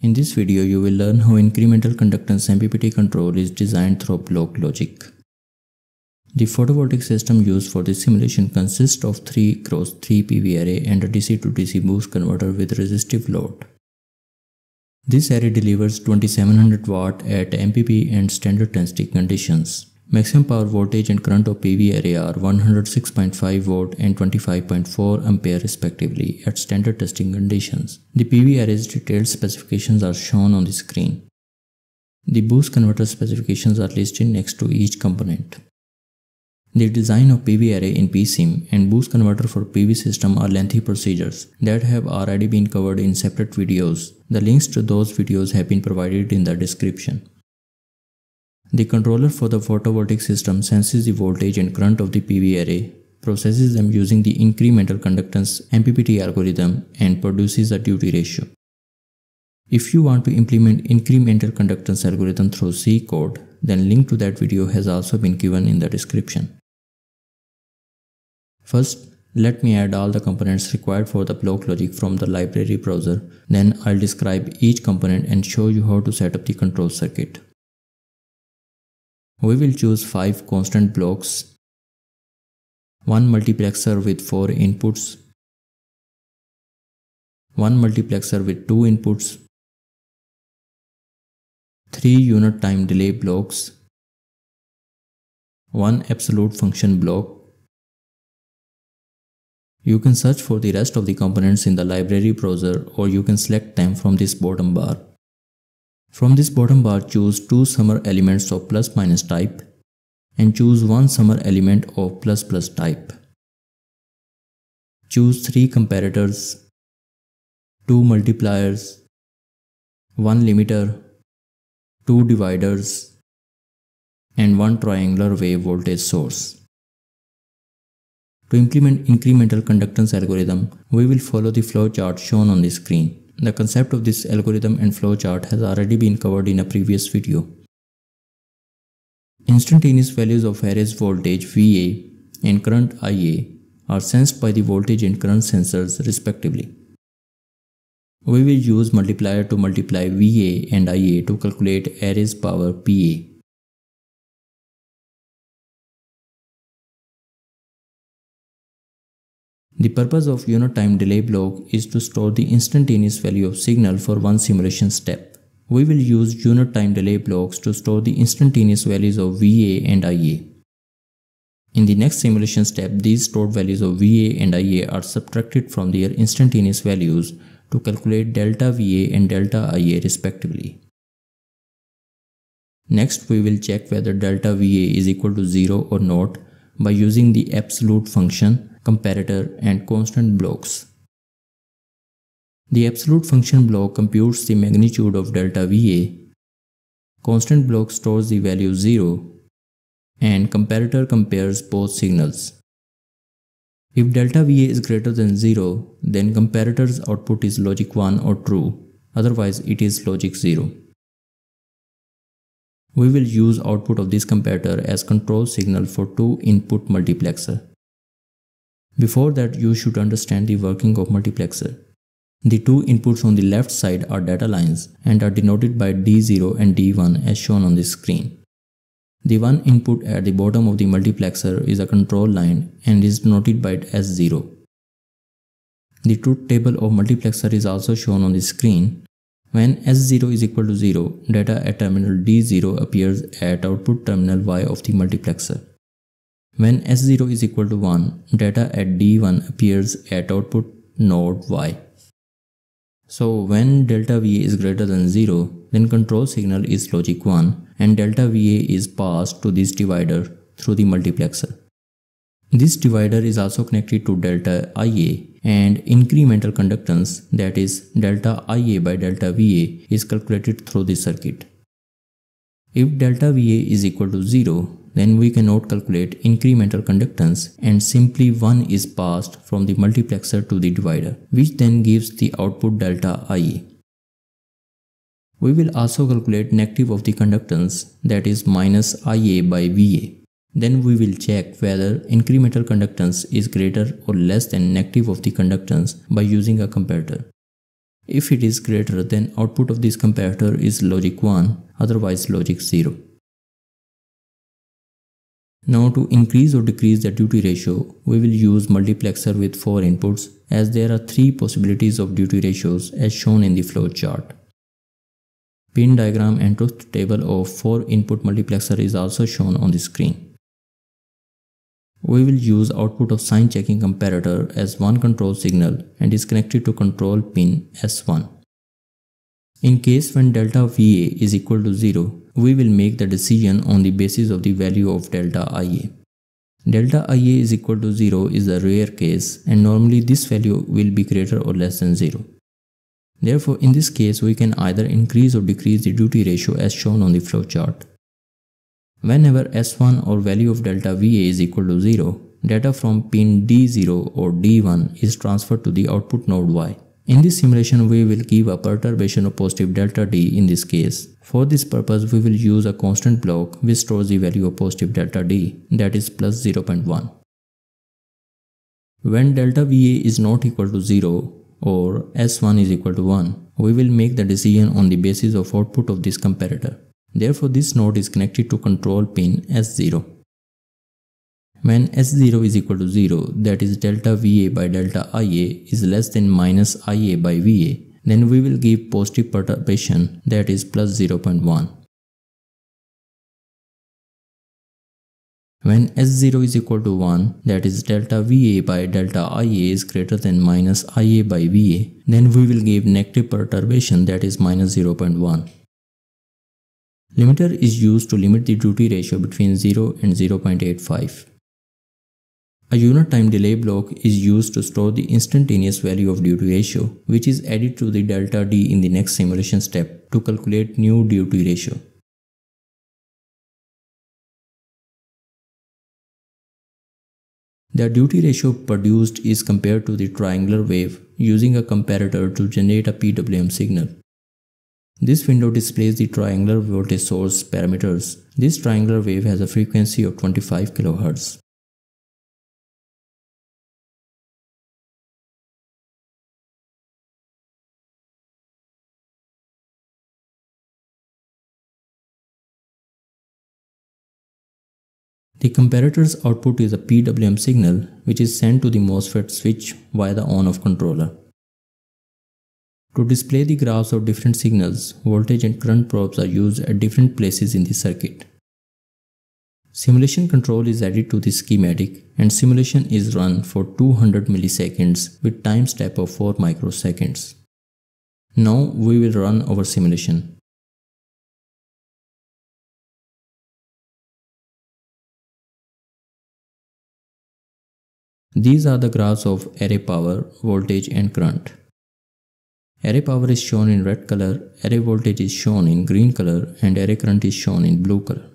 In this video, you will learn how incremental conductance MPPT control is designed through block logic. The photovoltaic system used for this simulation consists of 3 cross 3 PV array and a DC to DC boost converter with resistive load. This array delivers 2700 watt at MPP and standard test conditions. Maximum power voltage and current of PV array are 106.5 volt and 25.4 ampere respectively at standard testing conditions. The PV array's detailed specifications are shown on the screen. The boost converter specifications are listed next to each component. The design of PV array in PSIM and boost converter for PV system are lengthy procedures that have already been covered in separate videos. The links to those videos have been provided in the description. The controller for the photovoltaic system senses the voltage and current of the PV array, processes them using the incremental conductance MPPT algorithm and produces a duty ratio. If you want to implement incremental conductance algorithm through C code, then link to that video has also been given in the description. First, let me add all the components required for the block logic from the library browser, then I'll describe each component and show you how to set up the control circuit. We will choose 5 constant blocks, 1 multiplexer with 4 inputs, 1 multiplexer with 2 inputs, 3 unit time delay blocks, 1 absolute function block. You can search for the rest of the components in the library browser or you can select them from this bottom bar. From this bottom bar choose two summer elements of plus minus type and choose one summer element of plus plus type. Choose three comparators, two multipliers, one limiter, two dividers and one triangular wave voltage source. To implement incremental conductance algorithm, we will follow the flowchart shown on the screen. The concept of this algorithm and flowchart has already been covered in a previous video. Instantaneous values of array's voltage VA and current IA are sensed by the voltage and current sensors respectively. We will use multiplier to multiply VA and IA to calculate array's power PA. The purpose of unit time delay block is to store the instantaneous value of signal for one simulation step. We will use unit time delay blocks to store the instantaneous values of VA and IA. In the next simulation step, these stored values of VA and IA are subtracted from their instantaneous values to calculate delta VA and delta IA respectively. Next, we will check whether delta VA is equal to 0 or not by using the absolute function comparator, and constant blocks. The absolute function block computes the magnitude of delta VA. Constant block stores the value 0 and comparator compares both signals. If delta VA is greater than 0, then comparator's output is logic 1 or true, otherwise it is logic 0. We will use output of this comparator as control signal for two input multiplexer. Before that, you should understand the working of multiplexer. The two inputs on the left side are data lines and are denoted by D0 and D1 as shown on the screen. The one input at the bottom of the multiplexer is a control line and is denoted by as 0. The truth table of multiplexer is also shown on the screen. When S0 is equal to 0, data at terminal D0 appears at output terminal Y of the multiplexer. When S0 is equal to 1, data at D1 appears at output node Y. So when delta VA is greater than 0, then control signal is logic 1 and delta VA is passed to this divider through the multiplexer. This divider is also connected to delta IA and incremental conductance that is delta IA by delta VA is calculated through this circuit. If delta VA is equal to 0, then we cannot calculate incremental conductance and simply 1 is passed from the multiplexer to the divider, which then gives the output delta I. We will also calculate negative of the conductance that is minus Ia by Va. Then we will check whether incremental conductance is greater or less than negative of the conductance by using a comparator. If it is greater then output of this comparator is logic 1 otherwise logic 0. Now to increase or decrease the duty ratio, we will use multiplexer with 4 inputs as there are 3 possibilities of duty ratios as shown in the flow chart. Pin diagram and truth table of 4 input multiplexer is also shown on the screen. We will use output of sign checking comparator as one control signal and is connected to control pin S1. In case when delta VA is equal to 0, we will make the decision on the basis of the value of delta IA. Delta IA is equal to 0 is a rare case and normally this value will be greater or less than 0. Therefore, in this case, we can either increase or decrease the duty ratio as shown on the flowchart. Whenever S1 or value of delta VA is equal to 0, data from pin D0 or D1 is transferred to the output node Y. In this simulation, we will give a perturbation of positive delta D in this case. For this purpose, we will use a constant block which stores the value of positive delta D, that is plus 0.1. When delta VA is not equal to 0 or S1 is equal to 1, we will make the decision on the basis of output of this comparator. Therefore, this node is connected to control pin S0. When S0 is equal to 0, that is delta VA by delta IA is less than minus IA by VA, then we will give positive perturbation that is plus 0.1. When S0 is equal to 1, that is delta VA by delta IA is greater than minus IA by VA, then we will give negative perturbation that is minus 0.1. Limiter is used to limit the duty ratio between 0 and 0.85. A unit time delay block is used to store the instantaneous value of duty ratio which is added to the delta D in the next simulation step to calculate new duty ratio. The duty ratio produced is compared to the triangular wave using a comparator to generate a PWM signal. This window displays the triangular voltage source parameters. This triangular wave has a frequency of 25 kHz. The comparator's output is a PWM signal which is sent to the MOSFET switch via the on-off controller. To display the graphs of different signals, voltage and current probes are used at different places in the circuit. Simulation control is added to the schematic and simulation is run for 200 milliseconds with time step of 4 microseconds. Now we will run our simulation. These are the graphs of array power, voltage and current. Array power is shown in red color, array voltage is shown in green color and array current is shown in blue color.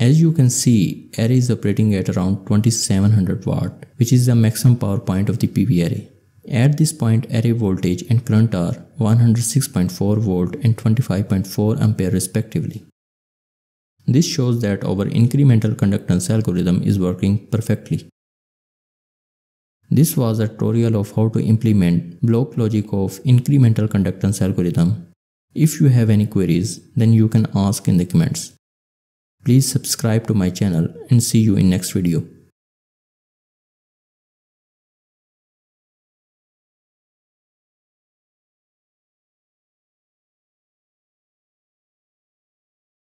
As you can see, array is operating at around 2700 watt, which is the maximum power point of the PV array. At this point, array voltage and current are 106.4 volt and 25.4 ampere respectively. This shows that our incremental conductance algorithm is working perfectly. This was a tutorial of how to implement block logic of incremental conductance algorithm. If you have any queries, then you can ask in the comments. Please subscribe to my channel and see you in next video.